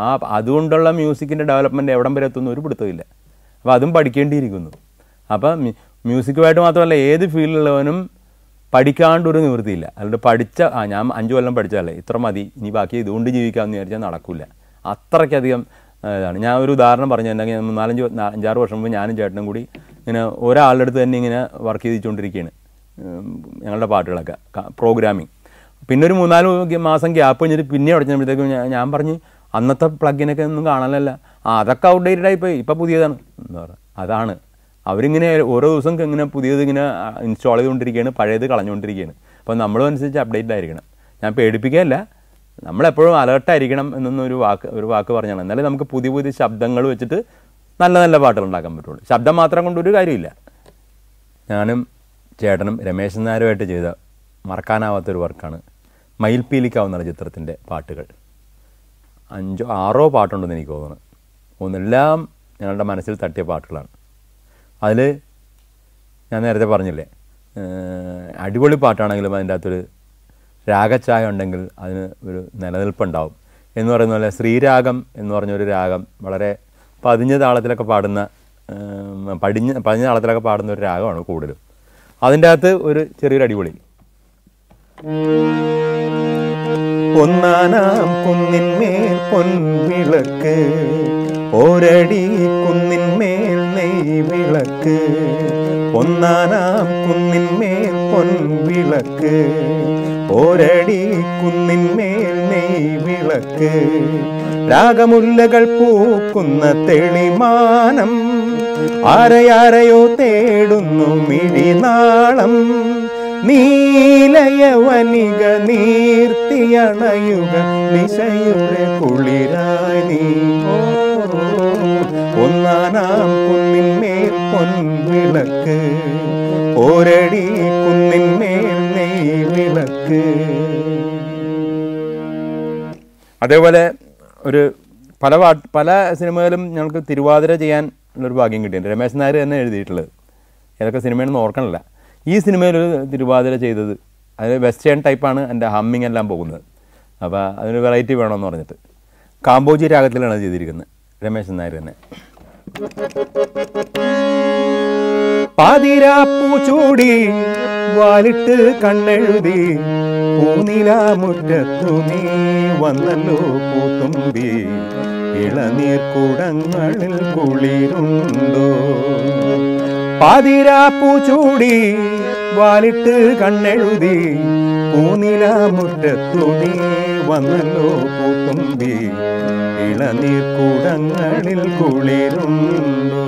ആ അതുകൊണ്ടുള്ള മ്യൂസിക്കിൻ്റെ ഡെവലപ്മെൻറ്റ് എവിടം വരെ എത്തുന്നു ഒരു പിടുത്തമില്ല അപ്പോൾ അതും പഠിക്കേണ്ടിയിരിക്കുന്നു അപ്പം മ്യൂസിക്കുമായിട്ട് മാത്രമല്ല ഏത് ഫീൽഡിലുള്ളവനും പഠിക്കാണ്ടൊരു നിവൃത്തിയില്ല അല്ലാണ്ട് പഠിച്ച ആ ഞാൻ അഞ്ച് കൊല്ലം പഠിച്ചാലേ ഇത്ര മതി ഇനി ബാക്കി ഇതുകൊണ്ട് ജീവിക്കാമെന്ന് വിചാരിച്ചാൽ നടക്കില്ല അത്രയ്ക്കധികം ഇതാണ് ഞാൻ ഒരു ഉദാഹരണം പറഞ്ഞു എന്നെ നാലഞ്ച് അഞ്ചാറ് വർഷം മുമ്പ് ഞാനും ചേട്ടനും കൂടി ഇങ്ങനെ ഒരാളുടെ അടുത്ത് തന്നെ ഇങ്ങനെ വർക്ക് ചെയ്തിട്ടുകൊണ്ടിരിക്കുകയാണ് ഞങ്ങളുടെ പാട്ടുകളൊക്കെ പ്രോഗ്രാമിങ് പിന്നെ ഒരു മൂന്നാല് മാസം ഗ്യാപ്പ് കഴിഞ്ഞിട്ട് പിന്നെ അടച്ചപ്പോഴത്തേക്കും ഞാൻ പറഞ്ഞ് അന്നത്തെ പ്ലഗിനൊക്കെ ഒന്നും കാണാനല്ല അതൊക്കെ ഔട്ട്ഡേറ്റഡ് ആയിപ്പോയി ഇപ്പോൾ പുതിയതാണ് എന്താ പറയുക അതാണ് അവരിങ്ങനെ ഓരോ ദിവസം ഇങ്ങനെ പുതിയത് ഇങ്ങനെ ഇൻസ്റ്റാൾ ചെയ്തുകൊണ്ടിരിക്കുകയാണ് പഴയത് കളഞ്ഞുകൊണ്ടിരിക്കുകയാണ് അപ്പോൾ നമ്മളും അനുസരിച്ച് അപ്ഡേറ്റ് ആയിരിക്കണം ഞാൻ പേടിപ്പിക്കുകയല്ല നമ്മളെപ്പോഴും അലേർട്ടായിരിക്കണം എന്നൊന്നും വാക്ക് ഒരു വാക്ക് പറഞ്ഞാണ് എന്നാലേ നമുക്ക് പുതിയ പുതിയ ശബ്ദങ്ങൾ വെച്ചിട്ട് നല്ല നല്ല പാട്ടുകൾ ഉണ്ടാക്കാൻ പറ്റുള്ളൂ ശബ്ദം മാത്രം കൊണ്ടൊരു കാര്യമില്ല ഞാനും ചേട്ടനും രമേശൻ നായരുമായിട്ട് ചെയ്ത മറക്കാനാവാത്തൊരു വർക്കാണ് മയിൽപ്പീലിക്കാവുന്ന ചിത്രത്തിൻ്റെ പാട്ടുകൾ അഞ്ചോ ആറോ പാട്ടുണ്ടെന്ന് എനിക്ക് തോന്നുന്നു ഒന്നെല്ലാം ഞങ്ങളുടെ മനസ്സിൽ തട്ടിയ പാട്ടുകളാണ് അതിൽ ഞാൻ നേരത്തെ പറഞ്ഞില്ലേ അടിപൊളി പാട്ടാണെങ്കിലും അതിൻ്റെ അകത്തൊരു രാഗച്ചായ ഉണ്ടെങ്കിൽ അതിന് ഒരു നിലനിൽപ്പുണ്ടാവും എന്ന് പറയുന്ന പോലെ ശ്രീരാഗം എന്ന് പറഞ്ഞൊരു രാഗം വളരെ പതിഞ്ഞ താളത്തിലൊക്കെ പാടുന്ന പടിഞ്ഞ പതിഞ്ഞ താളത്തിലൊക്കെ പാടുന്ന ഒരു രാഗമാണ് കൂടുതലും അതിൻ്റെ അകത്ത് ഒരു ചെറിയൊരു അടിപൊളി ഒന്നാനാം കുന്നിന്മേൽ പൊൻവിളക്ക് ഒരടി കുന്നിന്മേൽ വിളക്ക് ഒന്നാനാം കുന്നിന്മേൽ വിളക്ക് ഒരടി കുന്നിന്മേൽ വിളക്ക് രാഗമുല്ലകൾ പൂക്കുന്ന തെളിമാനം ആരയാരയോ തേടുന്നു മിഴിനാളം നീലയവനിക നീർത്തിയണയുക നിശയുടെ കുളിരായ ഒരടി കുന്നിന്മേൽ നീ വിളക്ക് അതേപോലെ ഒരു പല പാട്ട് പല സിനിമകളിലും ഞങ്ങൾക്ക് തിരുവാതിര ചെയ്യാൻ ഉള്ളൊരു ഭാഗ്യം കിട്ടിയിട്ടുണ്ട് രമേശ് നായർ തന്നെ എഴുതിയിട്ടുള്ളത് ഏതൊക്കെ സിനിമയാണെന്ന് ഓർക്കണില്ല ഈ സിനിമയിലൊരു തിരുവാതിര ചെയ്തത് അതിൽ വെസ്റ്റേൺ ടൈപ്പാണ് എൻ്റെ ഹമ്മിങ് എല്ലാം പോകുന്നത് അപ്പോൾ അതിന് വെറൈറ്റി വേണമെന്ന് പറഞ്ഞിട്ട് കാമ്പോജി രാഗത്തിലാണ് ചെയ്തിരിക്കുന്നത് രമേശ് നായർ തന്നെ പാതിരാപ്പൂച്ചൂടി വാലിട്ട് കണ്ണെഴുതി മുറ്റത്തു നീ വന്നല്ലോ പൂത്തുമ്പി ഇളനീർ കുടങ്ങളിൽ കുളിരുണ്ടോ പാതിരാപ്പൂച്ചൂടി വാലിട്ട് കണ്ണെഴുതി മുറ്റത്തു നീ വന്നല്ലോ പൂത്തുമ്പി ഇളനീർ കുടങ്ങളിൽ കുളിരുണ്ടോ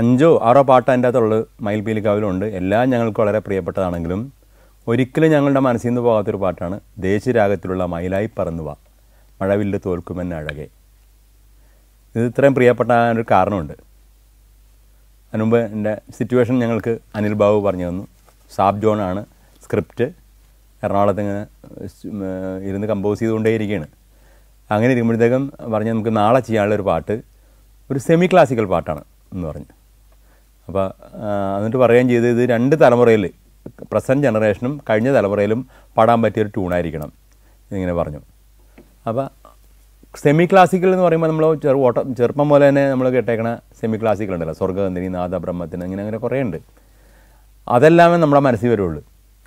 അഞ്ചോ ആറോ പാട്ട് അതിൻ്റെ അകത്തുള്ളത് മയിൽപീലിക്കാവിലുണ്ട് എല്ലാം ഞങ്ങൾക്ക് വളരെ പ്രിയപ്പെട്ടതാണെങ്കിലും ഒരിക്കലും ഞങ്ങളുടെ മനസ്സിൽ നിന്ന് പോകാത്തൊരു പാട്ടാണ് ദേശീയരാഗത്തിലുള്ള മയിലായി പറന്നുവ മഴവില്ല് തോൽക്കുമെന്ന അഴകെ ഇത് ഇത്രയും പ്രിയപ്പെട്ട ഒരു കാരണമുണ്ട് അതിനുമുമ്പ് എൻ്റെ സിറ്റുവേഷൻ ഞങ്ങൾക്ക് അനിൽ ബാബു പറഞ്ഞു തന്നു സാബ് ജോണാണ് സ്ക്രിപ്റ്റ് എറണാകുളത്ത് ഇങ്ങനെ ഇരുന്ന് കമ്പോസ് ചെയ്തുകൊണ്ടേ ഇരിക്കുകയാണ് അങ്ങനെ ഇരിക്കുമ്പോഴത്തേക്കും പറഞ്ഞ് നമുക്ക് നാളെ ചെയ്യാനുള്ളൊരു പാട്ട് ഒരു സെമി ക്ലാസിക്കൽ പാട്ടാണ് എന്ന് പറഞ്ഞു അപ്പോൾ എന്നിട്ട് പറയുകയും ചെയ്ത് ഇത് രണ്ട് തലമുറയിൽ പ്രസൻറ്റ് ജനറേഷനും കഴിഞ്ഞ തലമുറയിലും പാടാൻ പറ്റിയൊരു ട്യൂണായിരിക്കണം എന്നിങ്ങനെ പറഞ്ഞു അപ്പോൾ സെമി ക്ലാസിക്കൽ എന്ന് പറയുമ്പോൾ നമ്മൾ ചെറു ഓട്ടം ചെറുപ്പം പോലെ തന്നെ നമ്മൾ കേട്ടേക്കണ സെമി ക്ലാസിക്കൽ ഉണ്ടല്ലോ സ്വർഗനന്ദിനി നാദബ്രഹ്മത്തിന് അങ്ങനെ അങ്ങനെ കുറേ ഉണ്ട് അതെല്ലാമേ നമ്മുടെ മനസ്സിൽ വരുള്ളൂ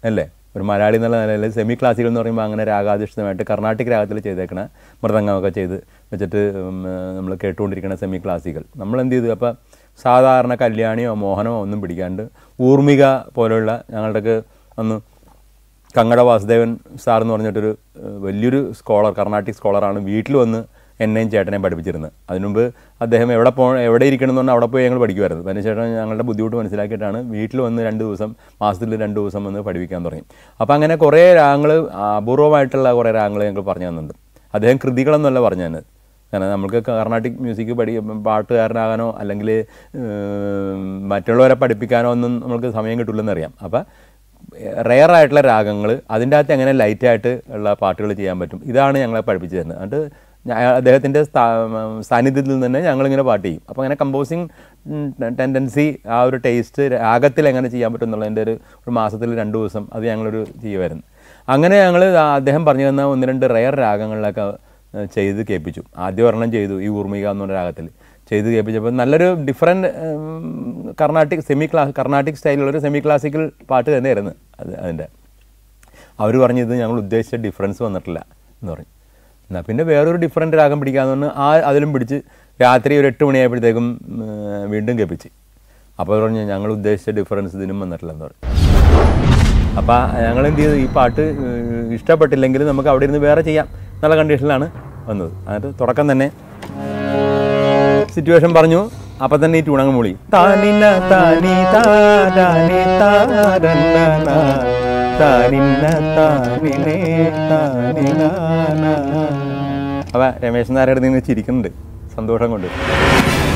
അല്ലേ ഒരു മലയാളി എന്നുള്ള നിലയിൽ സെമി ക്ലാസിക്കൽ എന്ന് പറയുമ്പോൾ അങ്ങനെ രാഗാധിഷ്ഠിതമായിട്ട് കർണാട്ടിക് രാഗത്തിൽ ചെയ്തേക്കണ മൃദംഗമൊക്കെ ചെയ്ത് വെച്ചിട്ട് നമ്മൾ കേട്ടുകൊണ്ടിരിക്കണ സെമി ക്ലാസിക്കൽ നമ്മൾ എന്ത് ചെയ്തു അപ്പോൾ സാധാരണ കല്യാണിയോ മോഹനമോ ഒന്നും പിടിക്കാണ്ട് ഊർമിക പോലെയുള്ള ഞങ്ങളുടെയൊക്കെ അന്ന് കങ്ങട വാസുദേവൻ സാർ എന്ന് പറഞ്ഞിട്ടൊരു വലിയൊരു സ്കോളർ കർണാട്ടിക് സ്കോളറാണ് വീട്ടിൽ വന്ന് എന്നെയും ചേട്ടനെയും പഠിപ്പിച്ചിരുന്നത് അതിനുമുമ്പ് അദ്ദേഹം എവിടെ പോ എവിടെ ഇരിക്കണം എന്ന് പറഞ്ഞാൽ അവിടെ പോയി ഞങ്ങൾ പഠിക്കുമായിരുന്നു പിന്നെ ചേട്ടൻ ഞങ്ങളുടെ ബുദ്ധിമുട്ട് മനസ്സിലാക്കിയിട്ടാണ് വീട്ടിൽ വന്ന് രണ്ട് ദിവസം മാസത്തിൽ രണ്ട് ദിവസം വന്ന് പഠിപ്പിക്കാൻ തുടങ്ങി അപ്പോൾ അങ്ങനെ കുറേ രാഗങ്ങൾ അപൂർവമായിട്ടുള്ള കുറേ രാഗങ്ങൾ ഞങ്ങൾ പറഞ്ഞു തന്നിട്ടുണ്ട് അദ്ദേഹം കൃതികളെന്നല്ല പറഞ്ഞു തന്നത് കാരണം നമ്മൾക്ക് കർണാട്ടിക് മ്യൂസിക് പഠി പാട്ടുകാരനാകാനോ അല്ലെങ്കിൽ മറ്റുള്ളവരെ പഠിപ്പിക്കാനോ ഒന്നും നമുക്ക് സമയം കിട്ടില്ലെന്നറിയാം അപ്പോൾ റെയർ ആയിട്ടുള്ള രാഗങ്ങൾ അതിൻ്റെ അകത്ത് എങ്ങനെ ലൈറ്റായിട്ട് ഉള്ള പാട്ടുകൾ ചെയ്യാൻ പറ്റും ഇതാണ് ഞങ്ങളെ പഠിപ്പിച്ചു തരുന്നത് എന്നിട്ട് അദ്ദേഹത്തിൻ്റെ സാന്നിധ്യത്തിൽ നിന്ന് തന്നെ ഞങ്ങളിങ്ങനെ പാട്ട് ചെയ്യും അപ്പോൾ അങ്ങനെ കമ്പോസിങ് ടെൻഡൻസി ആ ഒരു ടേസ്റ്റ് രാഗത്തിൽ എങ്ങനെ ചെയ്യാൻ പറ്റും എന്നുള്ളതിൻ്റെ ഒരു ഒരു മാസത്തിൽ രണ്ട് ദിവസം അത് ഞങ്ങളൊരു ചെയ്യുമായിരുന്നു അങ്ങനെ ഞങ്ങൾ അദ്ദേഹം പറഞ്ഞു തന്ന ഒന്ന് രണ്ട് റെയർ രാഗങ്ങളിലൊക്കെ ചെയ്ത് കേൾപ്പിച്ചു ആദ്യ ഒരെണ്ണം ചെയ്തു ഈ ഊർമിക എന്ന് പറഞ്ഞ രാഗത്തിൽ ചെയ്ത് കേൾപ്പിച്ചപ്പോൾ നല്ലൊരു different Carnatic semi class Carnatic സ്റ്റൈലിലുള്ളൊരു സെമി ക്ലാസിക്കൽ പാട്ട് തന്നെയായിരുന്നു അത് അതിൻ്റെ അവർ പറഞ്ഞത് ഞങ്ങൾ ഉദ്ദേശിച്ച ഡിഫറൻസ് വന്നിട്ടില്ല എന്ന് പറഞ്ഞു എന്നാൽ പിന്നെ വേറൊരു ഡിഫറെൻറ്റ് രാഗം പിടിക്കാമെന്ന് പറഞ്ഞ് ആ അതിലും പിടിച്ച് രാത്രി ഒരു എട്ട് മണിയായപ്പോഴത്തേക്കും വീണ്ടും കേൾപ്പിച്ച് അപ്പോൾ പറഞ്ഞു ഞങ്ങൾ ഉദ്ദേശിച്ച ഡിഫറൻസ് ഇതിനും എന്ന് പറഞ്ഞു അപ്പോൾ ഞങ്ങൾ എന്ത് ചെയ്തു ഈ പാട്ട് ഇഷ്ടപ്പെട്ടില്ലെങ്കിൽ നമുക്ക് അവിടെ ഇരുന്ന് വേറെ ചെയ്യാം നല്ല കണ്ടീഷനിലാണ് വന്നത് അതായത് തുടക്കം തന്നെ സിറ്റുവേഷൻ പറഞ്ഞു അപ്പം തന്നെ ഈ ട്യൂണങ്ങ് മൂളി അപ്പം രമേശൻ നാരായണ നിന്ന് ചിരിക്കുന്നുണ്ട് സന്തോഷം കൊണ്ട്